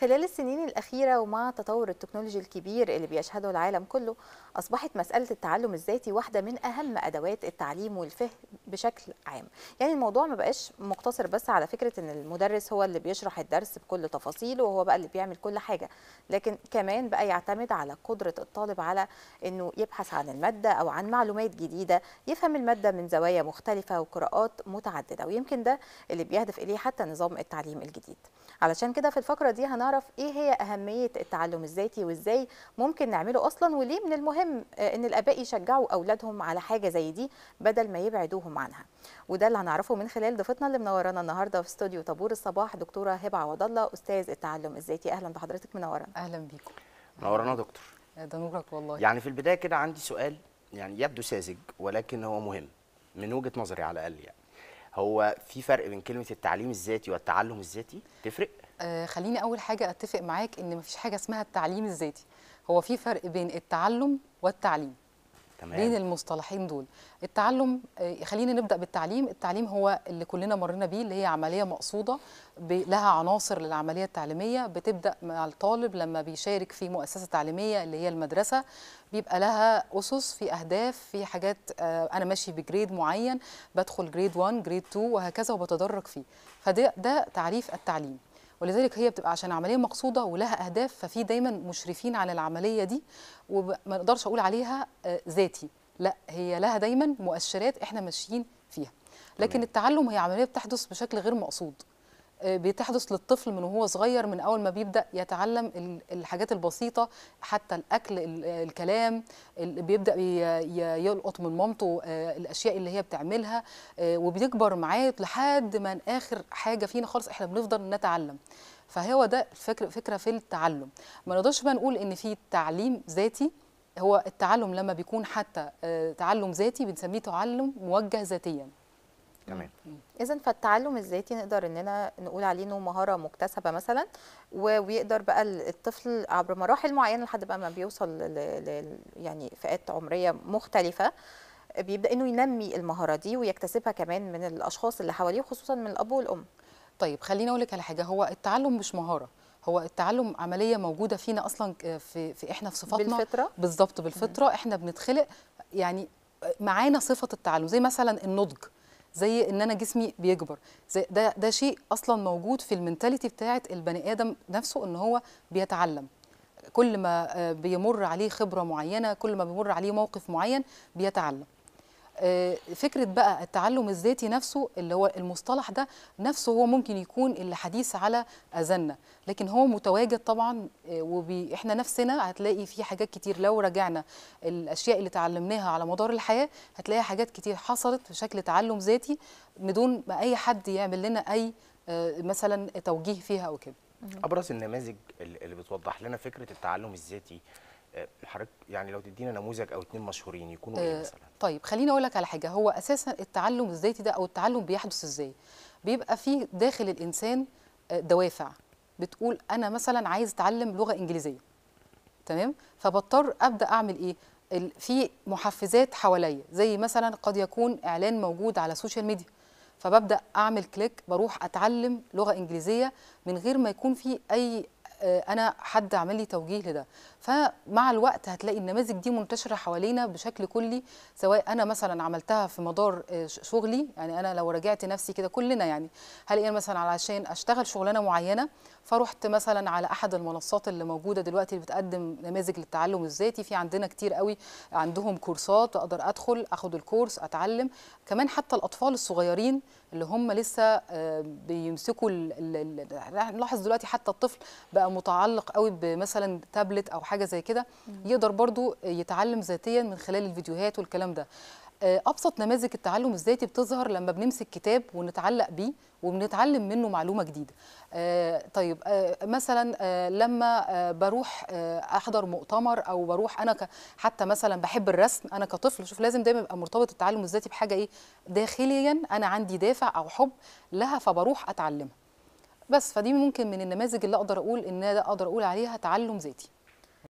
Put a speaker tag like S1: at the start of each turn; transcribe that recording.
S1: خلال السنين الأخيرة ومع تطور التكنولوجي الكبير اللي بيشهده العالم كله أصبحت مسألة التعلم الذاتي واحدة من أهم أدوات التعليم والفهم بشكل عام يعني الموضوع ما بقاش مقتصر بس على فكرة أن المدرس هو اللي بيشرح الدرس بكل تفاصيله وهو بقى اللي بيعمل كل حاجة لكن كمان بقى يعتمد على قدرة الطالب على أنه يبحث عن المادة أو عن معلومات جديدة يفهم المادة من زوايا مختلفة وقراءات متعددة ويمكن ده اللي بيهدف إليه حتى نظام التعليم الجديد علشان كده في الفقرة دي هنعرف نعرف ايه هي اهميه التعلم الذاتي وازاي ممكن نعمله اصلا وليه من المهم آه، ان الاباء يشجعوا اولادهم على حاجه زي دي بدل ما يبعدوهم عنها وده اللي هنعرفه من خلال ضيفتنا اللي منورانا النهارده في استوديو طابور الصباح دكتوره هبه عوض الله استاذ التعلم الذاتي اهلا بحضرتك منورانا اهلا بيكم منورانا دكتور آه، ده نورك والله يعني في البدايه كده عندي سؤال يعني يبدو ساذج ولكن هو مهم من وجهه نظري على الاقل يعني هو في فرق بين كلمه التعليم الذاتي والتعلم الذاتي تفرق
S2: آه، خليني اول حاجه اتفق معاك ان مفيش حاجه اسمها التعليم الذاتي هو في فرق بين التعلم والتعليم تمام. بين المصطلحين دول التعلم آه، خلينا نبدا بالتعليم التعليم هو اللي كلنا مرينا بيه اللي هي عمليه مقصوده لها عناصر للعمليه التعليميه بتبدا مع الطالب لما بيشارك في مؤسسه تعليميه اللي هي المدرسه بيبقى لها اسس في اهداف في حاجات آه، انا ماشي بجريد معين بدخل جريد 1 جريد 2 وهكذا وبتدرج فيه فده ده تعريف التعليم ولذلك هي بتبقى عشان عمليه مقصوده ولها اهداف ففي دايما مشرفين على العمليه دي وما اقدرش اقول عليها آه، ذاتي لا هي لها دايما مؤشرات احنا ماشيين فيها لكن التعلم هي عمليه بتحدث بشكل غير مقصود آه، بتحدث للطفل من وهو صغير من اول ما بيبدا يتعلم الحاجات البسيطه حتى الاكل الكلام بيبدا يلقط من مامته آه، الاشياء اللي هي بتعملها آه، وبيكبر معاه لحد ما اخر حاجه فينا خالص احنا بنفضل نتعلم فهو ده الفكره فكره في التعلم ما نقدرش بقى نقول ان في تعليم ذاتي هو التعلم لما بيكون حتى تعلم ذاتي بنسميه تعلم موجه ذاتيا
S1: تمام اذا فالتعلم الذاتي نقدر اننا نقول عليه انه مهاره مكتسبه مثلا ويقدر بقى الطفل عبر مراحل معينه لحد بقى ما بيوصل ل يعني فئات عمريه مختلفه بيبدا انه ينمي المهاره دي ويكتسبها كمان من الاشخاص اللي حواليه خصوصا من الاب والام طيب خليني اقول لك على حاجه هو التعلم
S2: مش مهاره هو التعلم عمليه موجوده فينا اصلا في, في احنا في صفاتنا بالفطره بالظبط بالفطره احنا بنتخلق يعني معانا صفه التعلم زي مثلا النضج زي ان انا جسمي بيكبر زي ده ده شيء اصلا موجود في المنتاليتي بتاعه البني ادم نفسه ان هو بيتعلم كل ما آه، بيمر عليه خبره معينه كل ما بيمر عليه موقف معين بيتعلم آه، فكره بقى التعلم الذاتي نفسه اللي هو المصطلح ده نفسه هو ممكن يكون اللي حديث على اذاننا لكن هو متواجد طبعا آه، واحنا نفسنا هتلاقي في حاجات كتير لو راجعنا الاشياء اللي تعلمناها على مدار الحياه هتلاقي حاجات كتير حصلت في شكل تعلم ذاتي بدون ما اي حد يعمل لنا اي آه، مثلا توجيه فيها او كده
S1: ابرز النماذج اللي بتوضح لنا فكره التعلم الذاتي آه، حضرتك يعني لو تدينا نموذج او اتنين مشهورين يكونوا ايه آه، مثلا
S2: طيب خليني اقول لك على حاجه هو اساسا التعلم الذاتي ده او التعلم بيحدث ازاي بيبقى فيه داخل الانسان آه، دوافع بتقول انا مثلا عايز اتعلم لغه انجليزيه تمام فبضطر ابدا اعمل ايه في محفزات حواليا زي مثلا قد يكون اعلان موجود على السوشيال ميديا فببدا اعمل كليك بروح اتعلم لغه انجليزيه من غير ما يكون في اي آه، انا حد عمل لي توجيه لده فمع الوقت هتلاقي النماذج دي منتشره حوالينا بشكل كلي سواء انا مثلا عملتها في مدار آه، شغلي يعني انا لو راجعت نفسي كده كلنا يعني هل انا مثلا علشان اشتغل شغلانه معينه فرحت مثلا على احد المنصات اللي موجوده دلوقتي اللي بتقدم نماذج للتعلم الذاتي في عندنا كتير قوي عندهم كورسات اقدر ادخل اخد الكورس اتعلم كمان حتى الاطفال الصغيرين اللي هم لسه آه، بيمسكوا يعني نلاحظ دلوقتي حتى الطفل بقى متعلق قوي بمثلا تابلت او حاجه زي كده يقدر برضو يتعلم ذاتيا من خلال الفيديوهات والكلام ده آه، ابسط نماذج التعلم الذاتي بتظهر لما بنمسك كتاب ونتعلق بيه وبنتعلم منه معلومه جديده آه، طيب آه، مثلا لما بروح احضر مؤتمر او بروح انا حتى مثلا بحب الرسم انا كطفل شوف لازم دايما يبقى مرتبط التعلم الذاتي بحاجه ايه داخليا انا عندي دافع او حب لها فبروح اتعلمها بس فدي ممكن من النماذج اللي اقدر اقول ان اقدر اقول عليها تعلم ذاتي